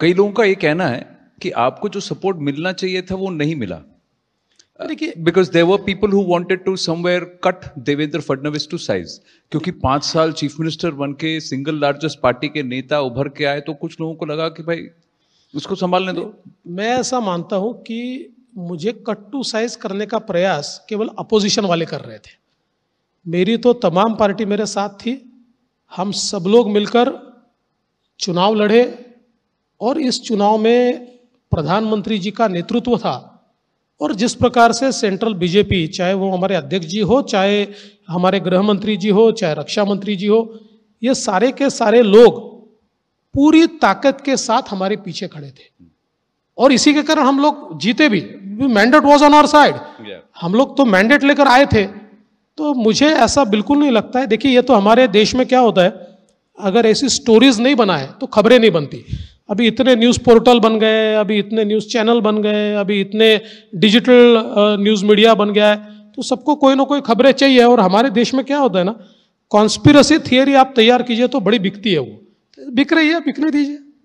कई लोगों का ये कहना है कि आपको जो सपोर्ट मिलना चाहिए था वो नहीं मिला तो देखिए because there were people who wanted to somewhere cut Devendra Fadnavis to size क्योंकि पांच साल चीफ मिनिस्टर बन के सिंगल लार्जेस्ट पार्टी के नेता उभर के आए तो कुछ लोगों को लगा कि भाई उसको संभालने दो मैं ऐसा मानता हूं कि मुझे कट टू साइज करने का प्रयास केवल अपोजिशन वाले कर रहे थे मेरी तो तमाम पार्टी मेरे साथ थी हम सब लोग मिलकर चुनाव लड़े और इस चुनाव में प्रधानमंत्री जी का नेतृत्व था और जिस प्रकार से सेंट्रल बीजेपी चाहे वो हमारे अध्यक्ष जी हो चाहे हमारे गृह मंत्री जी हो चाहे रक्षा मंत्री जी हो ये सारे के सारे लोग पूरी ताकत के साथ हमारे पीछे खड़े थे और इसी के कारण हम लोग जीते भी mandate was on our side हम लोग तो मैंडेट लेकर आए थे तो मुझे ऐसा बिल्कुल नहीं लगता है देखिए ये तो हमारे देश में क्या होता है अगर ऐसी स्टोरीज नहीं बनाए तो खबरें नहीं बनती अभी इतने न्यूज़ पोर्टल बन गए अभी इतने न्यूज़ चैनल बन गए अभी इतने डिजिटल न्यूज़ मीडिया बन गया है तो सबको कोई ना कोई खबरें चाहिए और हमारे देश में क्या होता है ना कॉन्स्पिरसी थियरी आप तैयार कीजिए तो बड़ी बिकती है वो बिक रही है बिकने दीजिए